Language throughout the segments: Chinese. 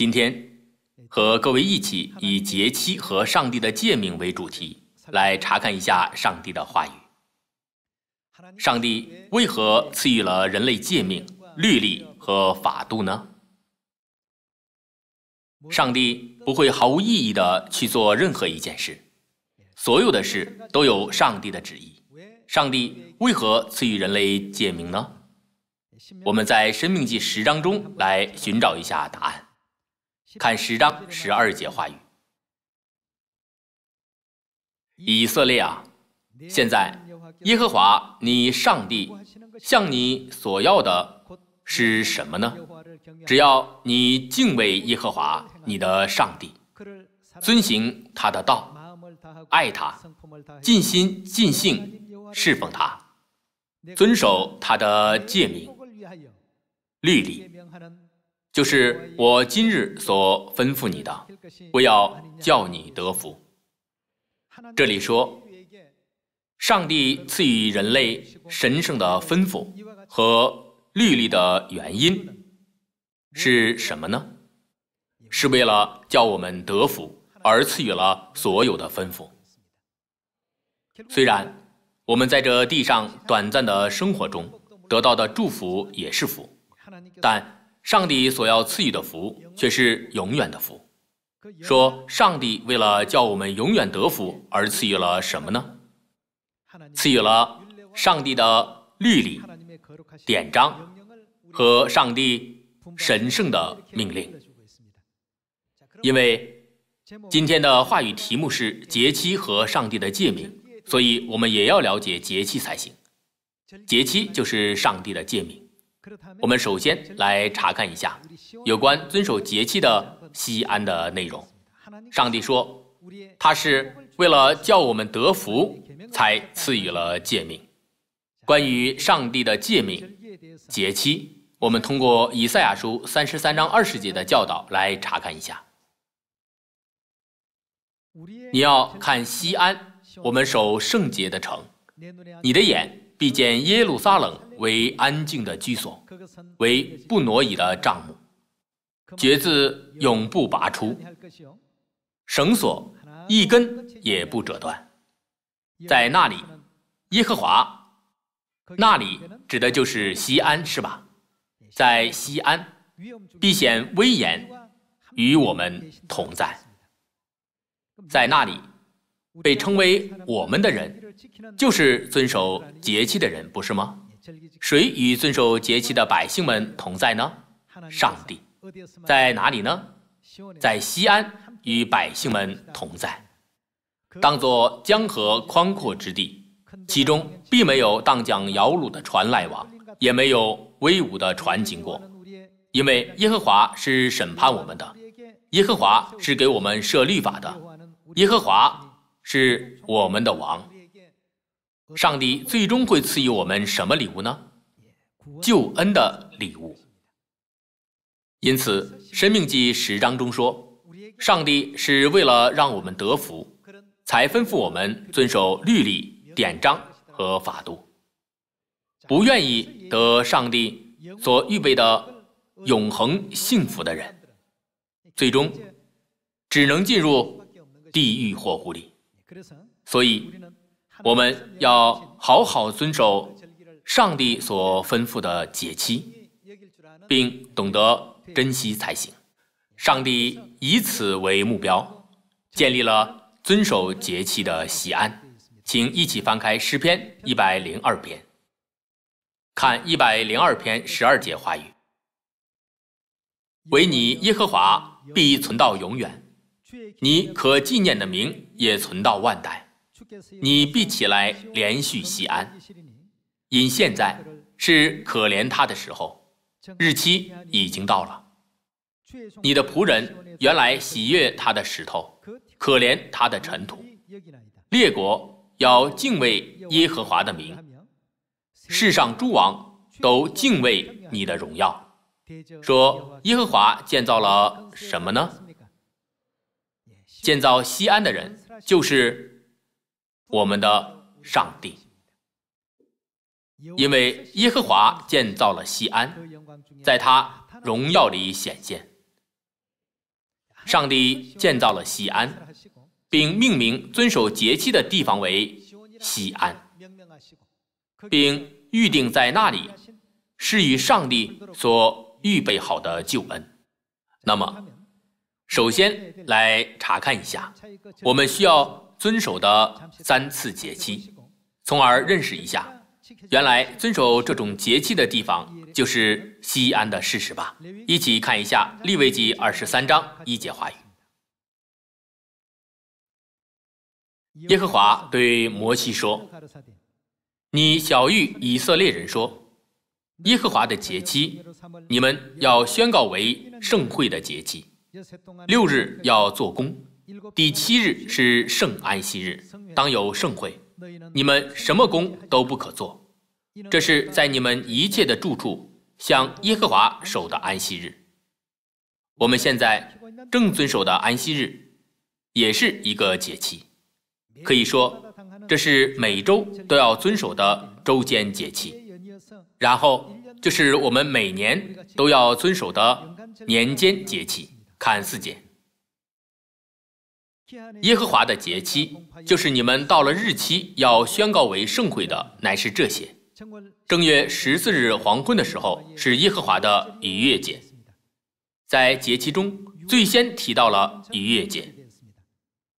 今天和各位一起以节期和上帝的诫命为主题，来查看一下上帝的话语。上帝为何赐予了人类诫命、律例和法度呢？上帝不会毫无意义的去做任何一件事，所有的事都有上帝的旨意。上帝为何赐予人类诫命呢？我们在《申命记》十章中来寻找一下答案。看十章十二节话语，以色列啊，现在耶和华你上帝向你所要的是什么呢？只要你敬畏耶和华你的上帝，遵行他的道，爱他，尽心尽性侍奉他，遵守他的诫命、律例。就是我今日所吩咐你的，我要叫你得福。这里说，上帝赐予人类神圣的吩咐和律例的原因是什么呢？是为了叫我们得福而赐予了所有的吩咐。虽然我们在这地上短暂的生活中得到的祝福也是福，但。上帝所要赐予的福却是永远的福。说上帝为了叫我们永远得福而赐予了什么呢？赐予了上帝的律礼、典章和上帝神圣的命令。因为今天的话语题目是节期和上帝的诫命，所以我们也要了解节期才行。节期就是上帝的诫命。我们首先来查看一下有关遵守节气的西安的内容。上帝说，他是为了叫我们得福，才赐予了诫命。关于上帝的诫命、节期，我们通过以赛亚书三十三章二十节的教导来查看一下。你要看西安，我们守圣洁的城，你的眼。必见耶路撒冷为安静的居所，为不挪移的帐幕，橛子永不拔出，绳索一根也不折断。在那里，耶和华，那里指的就是西安，是吧？在西安，必显威严，与我们同在。在那里，被称为我们的人。就是遵守节气的人，不是吗？谁与遵守节气的百姓们同在呢？上帝在哪里呢？在西安与百姓们同在，当作江河宽阔之地，其中并没有荡桨摇橹的船来往，也没有威武的船经过，因为耶和华是审判我们的，耶和华是给我们设律法的，耶和华是我们的王。上帝最终会赐予我们什么礼物呢？救恩的礼物。因此，《生命记》十章中说，上帝是为了让我们得福，才吩咐我们遵守律例、典章和法度。不愿意得上帝所预备的永恒幸福的人，最终只能进入地狱或湖里。所以。我们要好好遵守上帝所吩咐的节期，并懂得珍惜才行。上帝以此为目标，建立了遵守节期的喜安。请一起翻开诗篇一百零二篇，看一百零二篇十二节话语：“唯你耶和华必存到永远，你可纪念的名也存到万代。”你必起来，连续西安，因现在是可怜他的时候，日期已经到了。你的仆人原来喜悦他的石头，可怜他的尘土。列国要敬畏耶和华的名，世上诸王都敬畏你的荣耀。说耶和华建造了什么呢？建造西安的人就是。我们的上帝，因为耶和华建造了西安，在他荣耀里显现。上帝建造了西安，并命名遵守节气的地方为西安，并预定在那里是与上帝所预备好的救恩。那么，首先来查看一下，我们需要。遵守的三次节期，从而认识一下，原来遵守这种节期的地方就是西安的事实吧？一起看一下利未记二十三章一节话语。耶和华对摩西说：“你小谕以色列人说，耶和华的节期，你们要宣告为盛会的节期，六日要做工。”第七日是圣安息日，当有盛会，你们什么工都不可做。这是在你们一切的住处向耶和华守的安息日。我们现在正遵守的安息日，也是一个节气，可以说这是每周都要遵守的周间节气。然后就是我们每年都要遵守的年间节气，看四节。耶和华的节期，就是你们到了日期要宣告为盛会的，乃是这些。正月十四日黄昏的时候，是耶和华的逾越节，在节期中最先提到了逾越节。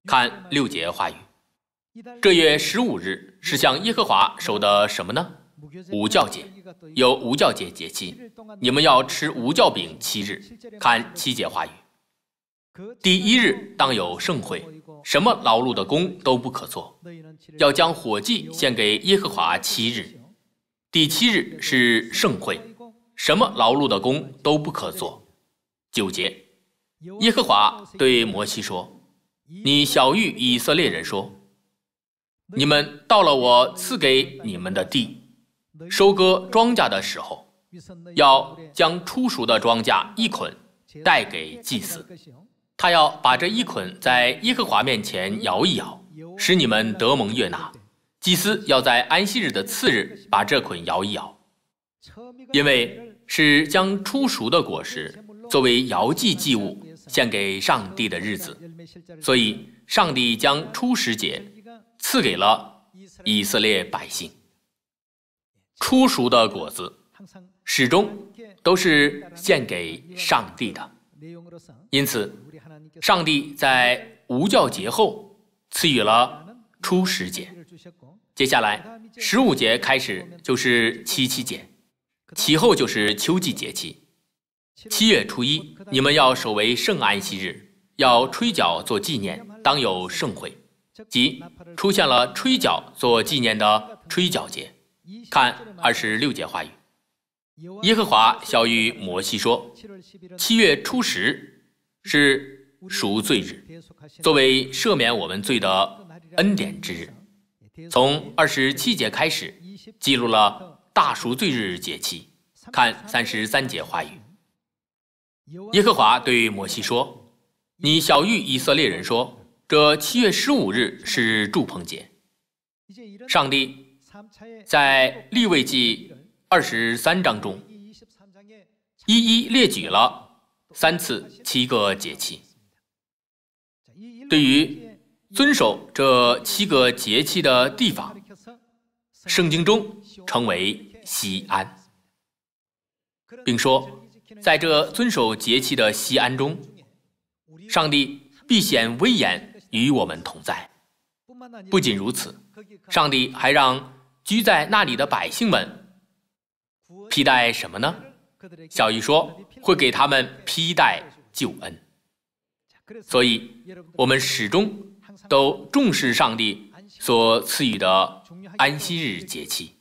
看六节话语，这月十五日是向耶和华守的什么呢？无教节，有无教节节期，你们要吃无教饼七日。看七节话语。第一日当有盛会，什么劳碌的工都不可做，要将火祭献给耶和华七日。第七日是盛会，什么劳碌的工都不可做。九节，耶和华对摩西说：“你小谕以色列人说，你们到了我赐给你们的地，收割庄稼的时候，要将出熟的庄稼一捆带给祭司。”他要把这一捆在耶和华面前摇一摇，使你们得蒙悦纳。祭司要在安息日的次日把这捆摇一摇，因为是将初熟的果实作为摇祭祭物献给上帝的日子，所以上帝将初时节赐给了以色列百姓。初熟的果子始终都是献给上帝的，因此。上帝在无教节后赐予了初十节，接下来十五节开始就是七七节，其后就是秋季节气，七月初一你们要守为圣安息日，要吹角做纪念，当有盛会，即出现了吹角做纪念的吹角节。看二十六节话语，耶和华笑语摩西说：“七月初十是。”赎罪日，作为赦免我们罪的恩典之日，从二十七节开始记录了大赎罪日节气。看三十三节话语，耶和华对摩西说：“你小谕以色列人说，这七月十五日是祝棚节。”上帝在立位记二十三章中一一列举了三次七个节气。对于遵守这七个节气的地方，圣经中称为西安，并说，在这遵守节气的西安中，上帝必显威严与我们同在。不仅如此，上帝还让居在那里的百姓们披戴什么呢？小玉说，会给他们披戴救恩。所以，我们始终都重视上帝所赐予的安息日节气，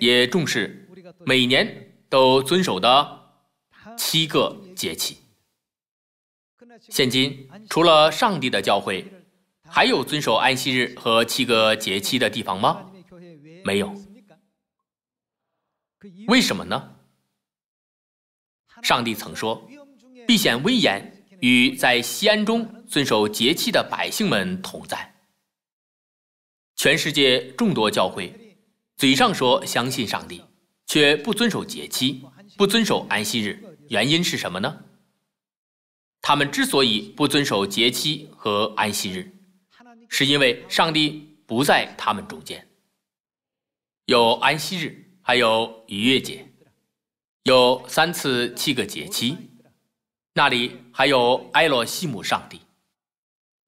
也重视每年都遵守的七个节气。现今，除了上帝的教诲，还有遵守安息日和七个节气的地方吗？没有。为什么呢？上帝曾说：“必显威严。”与在西安中遵守节气的百姓们同在。全世界众多教会，嘴上说相信上帝，却不遵守节期，不遵守安息日，原因是什么呢？他们之所以不遵守节期和安息日，是因为上帝不在他们中间。有安息日，还有逾越节，有三次七个节期。那里还有埃罗西姆上帝。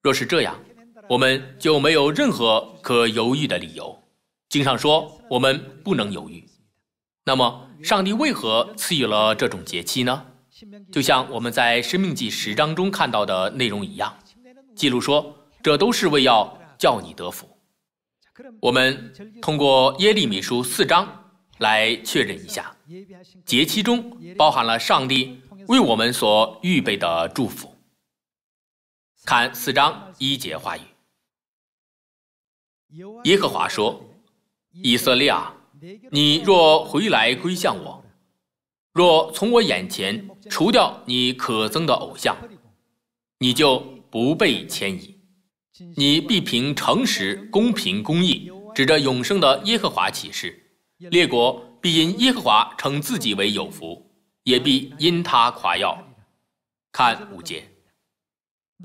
若是这样，我们就没有任何可犹豫的理由。经上说，我们不能犹豫。那么，上帝为何赐予了这种节期呢？就像我们在《生命记》十章中看到的内容一样，记录说，这都是为要叫你得福。我们通过耶利米书四章来确认一下，节期中包含了上帝。为我们所预备的祝福。看四章一节话语。耶和华说：“以色列，啊，你若回来归向我，若从我眼前除掉你可憎的偶像，你就不被迁移；你必凭诚实、公平、公义，指着永生的耶和华起誓。列国必因耶和华称自己为有福。”也必因他夸耀。看，五节，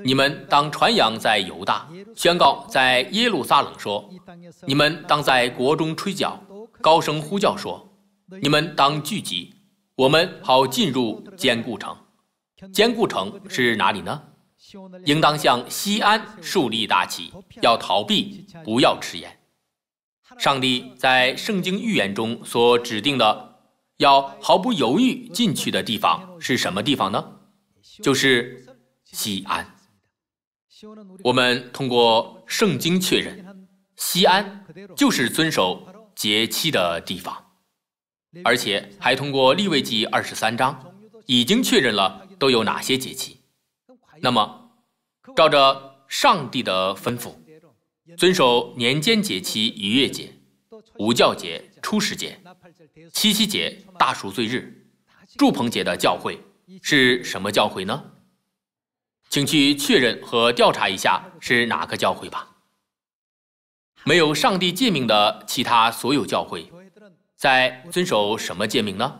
你们当传扬在犹大，宣告在耶路撒冷说，你们当在国中吹角，高声呼叫说，你们当聚集，我们好进入坚固城。坚固城是哪里呢？应当向西安树立大旗，要逃避，不要迟延。上帝在圣经预言中所指定的。要毫不犹豫进去的地方是什么地方呢？就是西安。我们通过圣经确认，西安就是遵守节气的地方，而且还通过立位记二十三章已经确认了都有哪些节气。那么，照着上帝的吩咐，遵守年间节气逾越节、午教节、初十节。七夕节大赎罪日，祝棚节的教诲是什么教诲呢？请去确认和调查一下是哪个教诲吧。没有上帝诫命的其他所有教诲，在遵守什么诫命呢？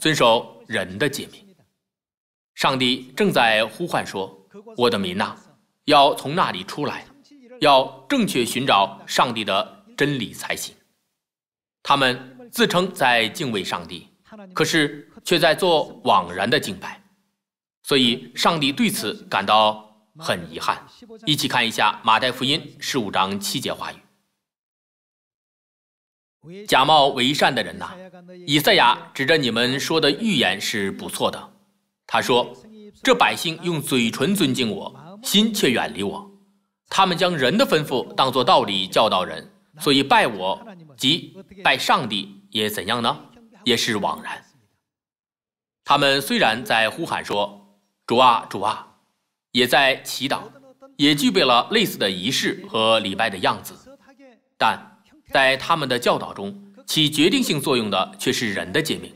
遵守人的诫命。上帝正在呼唤说：“我的民呐，要从那里出来，要正确寻找上帝的真理才行。”他们。自称在敬畏上帝，可是却在做枉然的敬拜，所以上帝对此感到很遗憾。一起看一下马太福音十五章七节话语：假冒为善的人呐，以赛亚指着你们说的预言是不错的。他说：“这百姓用嘴唇尊敬我，心却远离我。他们将人的吩咐当作道理教导人。”所以，拜我即拜上帝也怎样呢？也是枉然。他们虽然在呼喊说“主啊，主啊”，也在祈祷，也具备了类似的仪式和礼拜的样子，但在他们的教导中起决定性作用的却是人的诫命，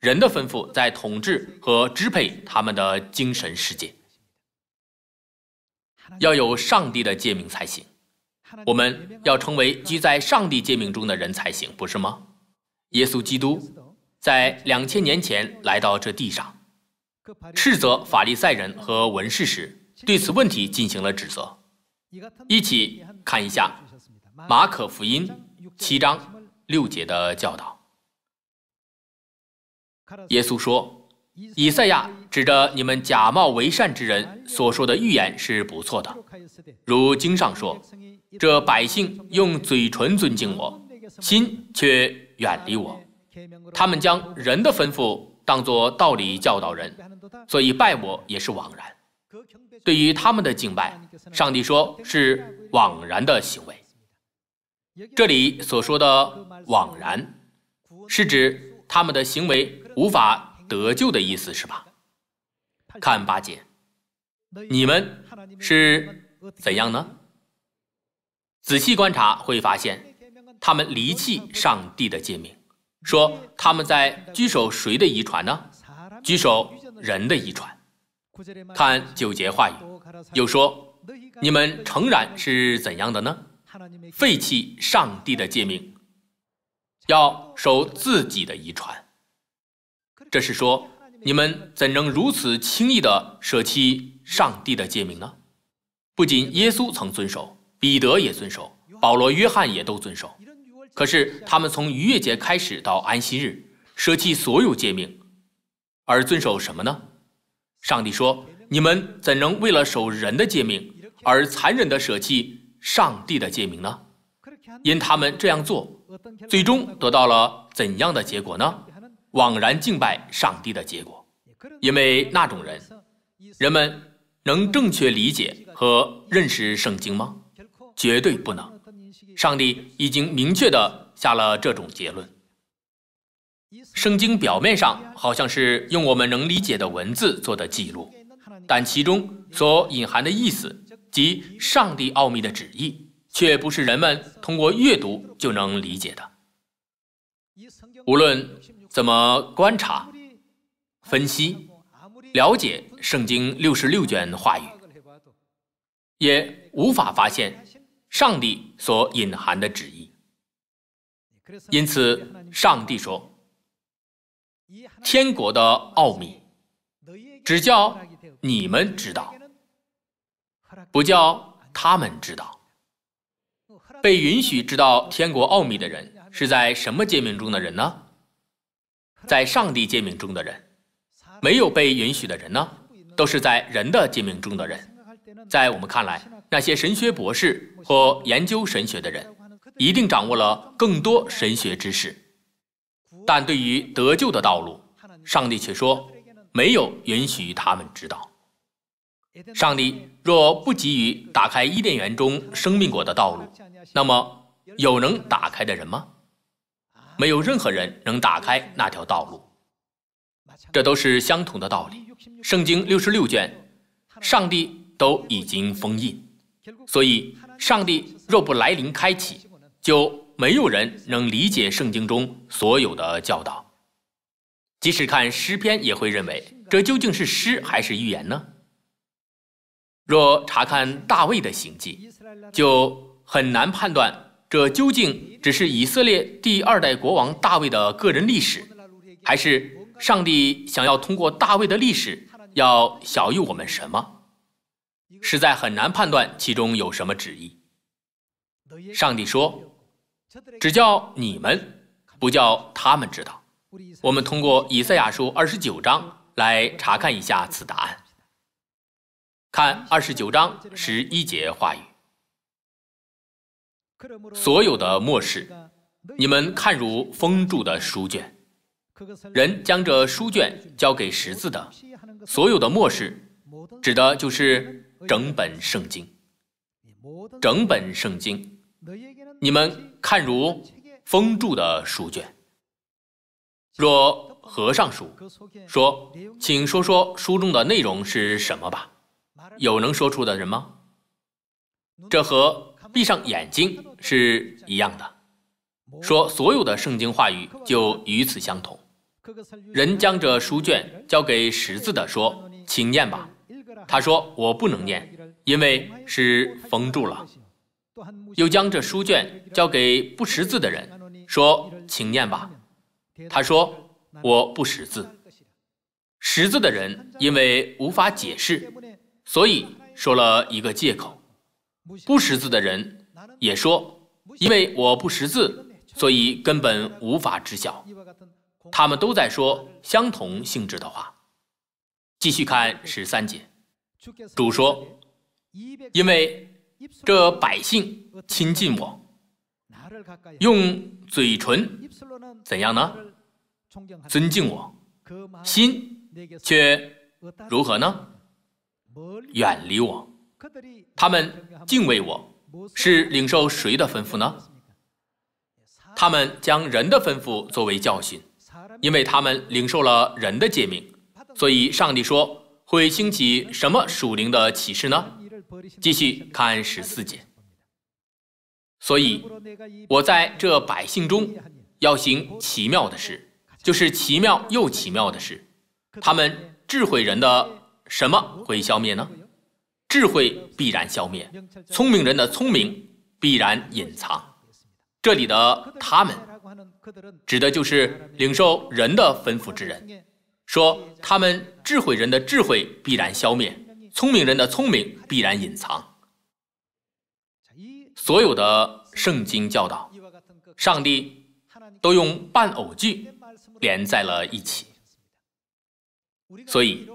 人的吩咐在统治和支配他们的精神世界。要有上帝的诫命才行。我们要成为居在上帝诫命中的人才行，不是吗？耶稣基督在两千年前来到这地上，斥责法利赛人和文士时，对此问题进行了指责。一起看一下马可福音七章六节的教导。耶稣说：“以赛亚指着你们假冒为善之人所说的预言是不错的，如经上说。”这百姓用嘴唇尊敬我，心却远离我。他们将人的吩咐当作道理教导人，所以拜我也是枉然。对于他们的敬拜，上帝说是枉然的行为。这里所说的枉然是指他们的行为无法得救的意思，是吧？看八戒，你们是怎样呢？仔细观察会发现，他们离弃上帝的诫命，说他们在拘守谁的遗传呢？拘守人的遗传。看九节话语，又说你们诚然是怎样的呢？废弃上帝的诫命，要守自己的遗传。这是说你们怎能如此轻易的舍弃上帝的诫命呢？不仅耶稣曾遵守。彼得也遵守，保罗、约翰也都遵守。可是他们从逾越节开始到安息日，舍弃所有诫命，而遵守什么呢？上帝说：“你们怎能为了守人的诫命，而残忍地舍弃上帝的诫命呢？”因他们这样做，最终得到了怎样的结果呢？枉然敬拜上帝的结果。因为那种人，人们能正确理解和认识圣经吗？绝对不能！上帝已经明确的下了这种结论。圣经表面上好像是用我们能理解的文字做的记录，但其中所隐含的意思及上帝奥秘的旨意，却不是人们通过阅读就能理解的。无论怎么观察、分析、了解圣经六十六卷话语，也无法发现。上帝所隐含的旨意，因此，上帝说：“天国的奥秘，只叫你们知道，不叫他们知道。被允许知道天国奥秘的人，是在什么界面中的人呢？在上帝界面中的人，没有被允许的人呢？都是在人的界面中的人。在我们看来。”那些神学博士或研究神学的人，一定掌握了更多神学知识，但对于得救的道路，上帝却说没有允许他们知道。上帝若不急于打开伊甸园中生命果的道路，那么有能打开的人吗？没有任何人能打开那条道路。这都是相同的道理。圣经六十六卷，上帝都已经封印。所以，上帝若不来临开启，就没有人能理解圣经中所有的教导。即使看诗篇，也会认为这究竟是诗还是预言呢？若查看大卫的行迹，就很难判断这究竟只是以色列第二代国王大卫的个人历史，还是上帝想要通过大卫的历史要小于我们什么？实在很难判断其中有什么旨意。上帝说：“只叫你们，不叫他们知道。”我们通过以赛亚书二十九章来查看一下此答案。看二十九章十一节话语：“所有的末世，你们看如封住的书卷，人将这书卷交给识字的。所有的末世，指的就是。”整本圣经，整本圣经，你们看如封住的书卷。若合上书，说，请说说书中的内容是什么吧？有能说出的人吗？这和闭上眼睛是一样的。说所有的圣经话语就与此相同。人将这书卷交给识字的说，请念吧。他说：“我不能念，因为是封住了。”又将这书卷交给不识字的人，说：“请念吧。”他说：“我不识字。”识字的人因为无法解释，所以说了一个借口；不识字的人也说：“因为我不识字，所以根本无法知晓。”他们都在说相同性质的话。继续看十三节。主说：“因为这百姓亲近我，用嘴唇怎样呢？尊敬我，心却如何呢？远离我。他们敬畏我，是领受谁的吩咐呢？他们将人的吩咐作为教训，因为他们领受了人的诫命。所以上帝说。”会兴起什么属灵的启示呢？继续看十四节。所以，我在这百姓中要行奇妙的事，就是奇妙又奇妙的事。他们智慧人的什么会消灭呢？智慧必然消灭，聪明人的聪明必然隐藏。这里的“他们”指的就是领受人的吩咐之人。说他们智慧人的智慧必然消灭，聪明人的聪明必然隐藏。所有的圣经教导，上帝都用半偶句连在了一起，所以，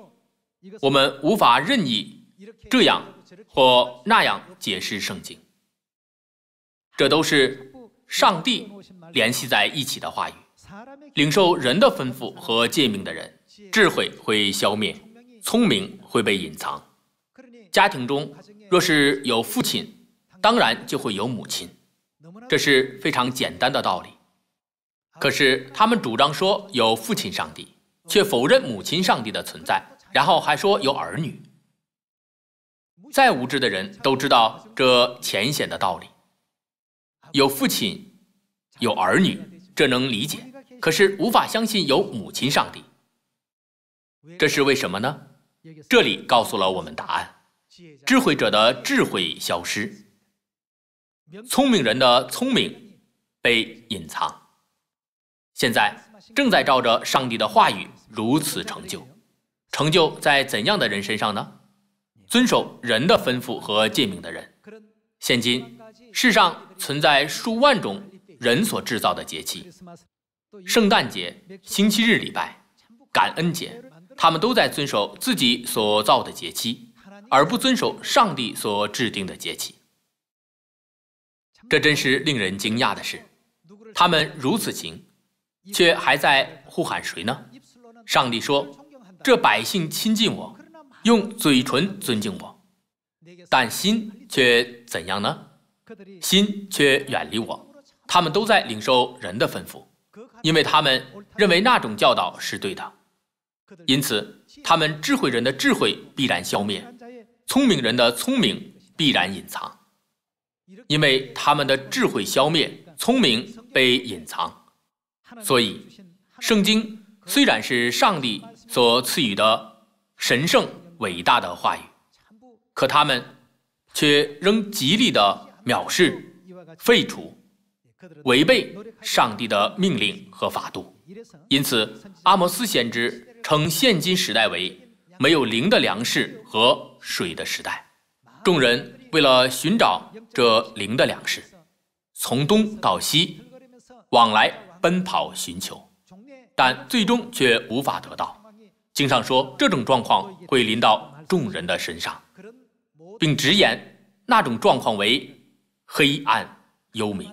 我们无法任意这样或那样解释圣经。这都是上帝联系在一起的话语，领受人的吩咐和诫命的人。智慧会消灭，聪明会被隐藏。家庭中若是有父亲，当然就会有母亲，这是非常简单的道理。可是他们主张说有父亲上帝，却否认母亲上帝的存在，然后还说有儿女。再无知的人都知道这浅显的道理：有父亲，有儿女，这能理解。可是无法相信有母亲上帝。这是为什么呢？这里告诉了我们答案：智慧者的智慧消失，聪明人的聪明被隐藏。现在正在照着上帝的话语如此成就，成就在怎样的人身上呢？遵守人的吩咐和诫命的人。现今世上存在数万种人所制造的节气：圣诞节、星期日礼拜、感恩节。他们都在遵守自己所造的节期，而不遵守上帝所制定的节期。这真是令人惊讶的事。他们如此行，却还在呼喊谁呢？上帝说：“这百姓亲近我，用嘴唇尊敬我，但心却怎样呢？心却远离我。他们都在领受人的吩咐，因为他们认为那种教导是对的。”因此，他们智慧人的智慧必然消灭，聪明人的聪明必然隐藏，因为他们的智慧消灭，聪明被隐藏。所以，圣经虽然是上帝所赐予的神圣伟大的话语，可他们却仍极力的藐视、废除、违背上帝的命令和法度。因此，阿摩斯先知。称现今时代为没有灵的粮食和水的时代，众人为了寻找这灵的粮食，从东到西往来奔跑寻求，但最终却无法得到。经上说，这种状况会临到众人的身上，并直言那种状况为黑暗幽冥，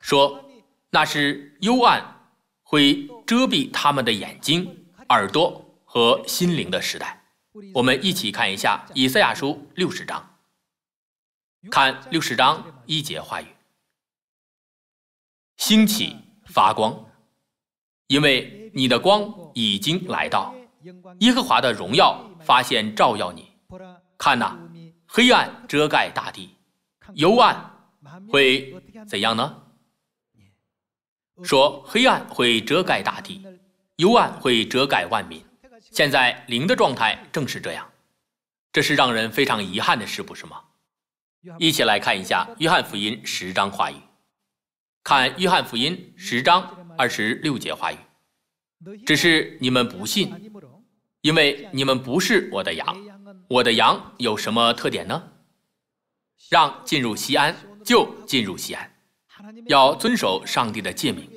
说那是幽暗会遮蔽他们的眼睛。耳朵和心灵的时代，我们一起看一下《以赛亚书》六十章，看六十章一节话语：兴起发光，因为你的光已经来到，耶和华的荣耀发现照耀你。看呐，黑暗遮盖大地，幽暗会怎样呢？说黑暗会遮盖大地。幽暗会遮盖万民，现在灵的状态正是这样，这是让人非常遗憾的事，不是吗？一起来看一下《约翰福音》十章话语，看《约翰福音》十章二十六节话语，只是你们不信，因为你们不是我的羊，我的羊有什么特点呢？让进入西安就进入西安，要遵守上帝的诫命。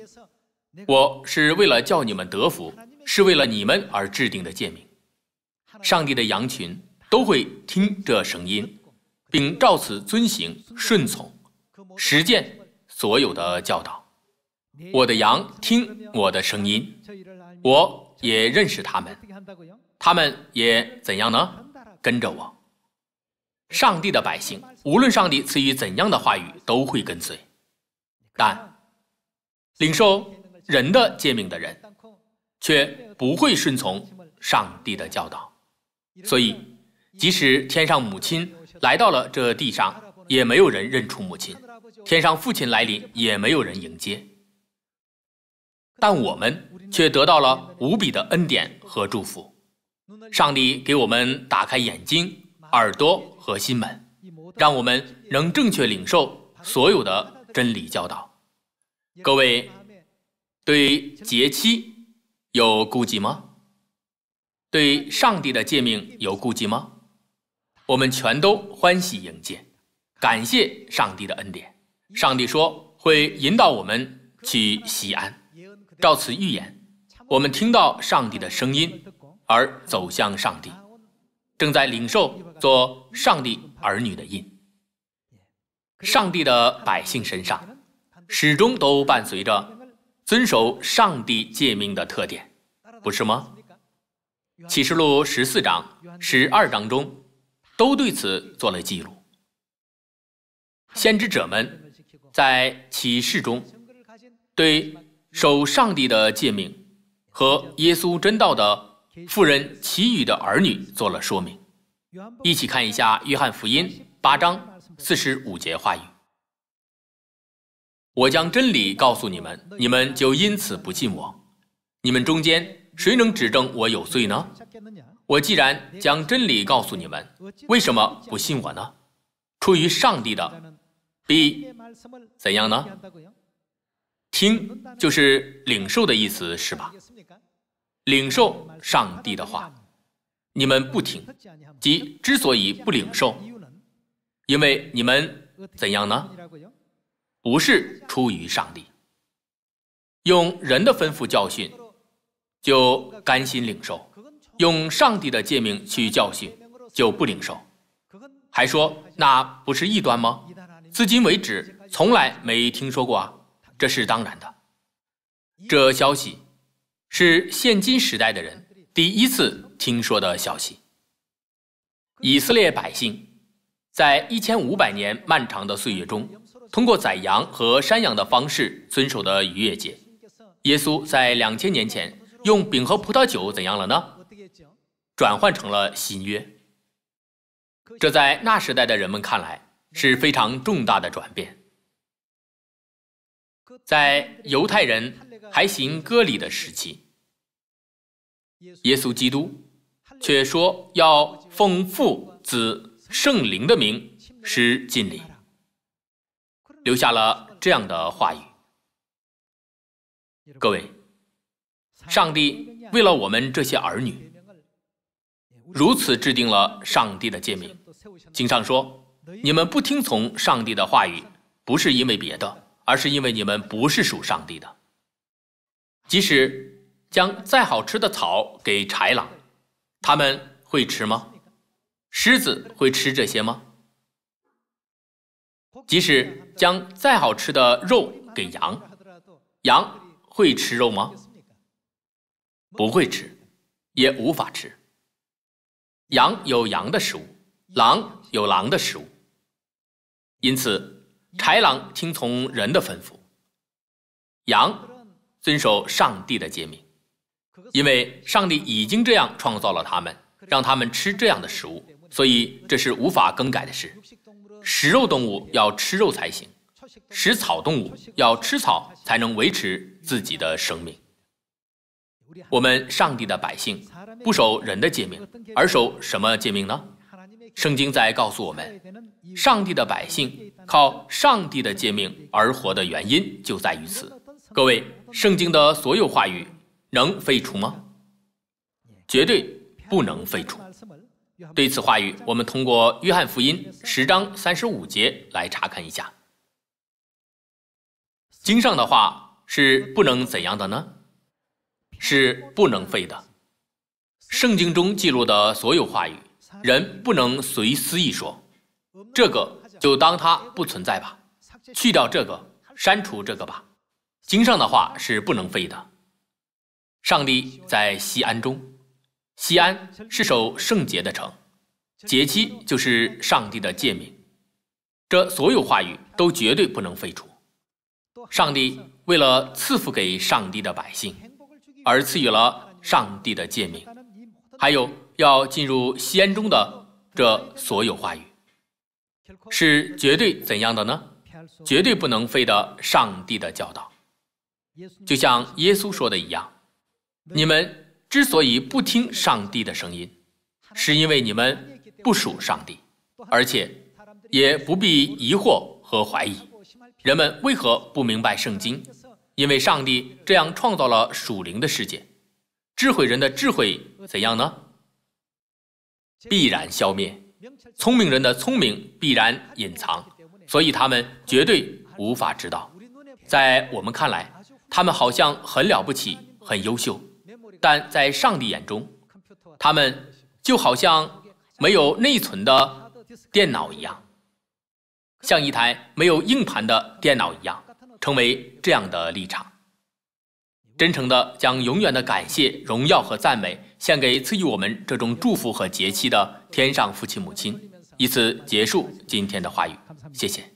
我是为了叫你们得福，是为了你们而制定的诫命。上帝的羊群都会听这声音，并照此遵行、顺从、实践所有的教导。我的羊听我的声音，我也认识他们，他们也怎样呢？跟着我。上帝的百姓，无论上帝赐予怎样的话语，都会跟随。但领受人的诫命的人，却不会顺从上帝的教导，所以，即使天上母亲来到了这地上，也没有人认出母亲；天上父亲来临，也没有人迎接。但我们却得到了无比的恩典和祝福，上帝给我们打开眼睛、耳朵和心门，让我们能正确领受所有的真理教导。各位。对节期有顾忌吗？对上帝的诫命有顾忌吗？我们全都欢喜迎接，感谢上帝的恩典。上帝说会引导我们去西安，照此预言，我们听到上帝的声音而走向上帝，正在领受做上帝儿女的印。上帝的百姓身上始终都伴随着。遵守上帝诫命的特点，不是吗？启示录十四章、十二章中，都对此做了记录。先知者们在启示中，对守上帝的诫命和耶稣真道的富人、奇语的儿女做了说明。一起看一下《约翰福音》八章四十五节话语。我将真理告诉你们，你们就因此不信我。你们中间谁能指证我有罪呢？我既然将真理告诉你们，为什么不信我呢？出于上帝的，b 怎样呢？听就是领受的意思，是吧？领受上帝的话，你们不听，即之所以不领受，因为你们怎样呢？不是出于上帝，用人的吩咐教训，就甘心领受；用上帝的诫命去教训，就不领受。还说那不是异端吗？至今为止，从来没听说过啊！这是当然的。这消息是现今时代的人第一次听说的消息。以色列百姓在一千五百年漫长的岁月中。通过宰羊和山羊的方式遵守的逾越节，耶稣在两千年前用饼和葡萄酒怎样了呢？转换成了新约。这在那时代的人们看来是非常重大的转变。在犹太人还行割礼的时期，耶稣基督却说要奉父、子、圣灵的名施敬礼。留下了这样的话语。各位，上帝为了我们这些儿女，如此制定了上帝的诫命。经上说：“你们不听从上帝的话语，不是因为别的，而是因为你们不是属上帝的。即使将再好吃的草给豺狼，他们会吃吗？狮子会吃这些吗？”即使将再好吃的肉给羊，羊会吃肉吗？不会吃，也无法吃。羊有羊的食物，狼有狼的食物。因此，豺狼听从人的吩咐，羊遵守上帝的诫命，因为上帝已经这样创造了他们，让他们吃这样的食物，所以这是无法更改的事。食肉动物要吃肉才行，食草动物要吃草才能维持自己的生命。我们上帝的百姓不守人的诫命，而守什么诫命呢？圣经在告诉我们，上帝的百姓靠上帝的诫命而活的原因就在于此。各位，圣经的所有话语能废除吗？绝对不能废除。对此话语，我们通过《约翰福音》十章三十五节来查看一下。经上的话是不能怎样的呢？是不能废的。圣经中记录的所有话语，人不能随思意说。这个就当它不存在吧，去掉这个，删除这个吧。经上的话是不能废的。上帝在西安中。西安是守圣洁的城，节期就是上帝的诫命。这所有话语都绝对不能废除。上帝为了赐福给上帝的百姓，而赐予了上帝的诫命。还有要进入西安中的这所有话语，是绝对怎样的呢？绝对不能废的上帝的教导，就像耶稣说的一样，你们。之所以不听上帝的声音，是因为你们不属上帝，而且也不必疑惑和怀疑。人们为何不明白圣经？因为上帝这样创造了属灵的世界。智慧人的智慧怎样呢？必然消灭；聪明人的聪明必然隐藏，所以他们绝对无法知道。在我们看来，他们好像很了不起，很优秀。但在上帝眼中，他们就好像没有内存的电脑一样，像一台没有硬盘的电脑一样，成为这样的立场。真诚的将永远的感谢、荣耀和赞美献给赐予我们这种祝福和节气的天上父亲母亲，以此结束今天的话语。谢谢。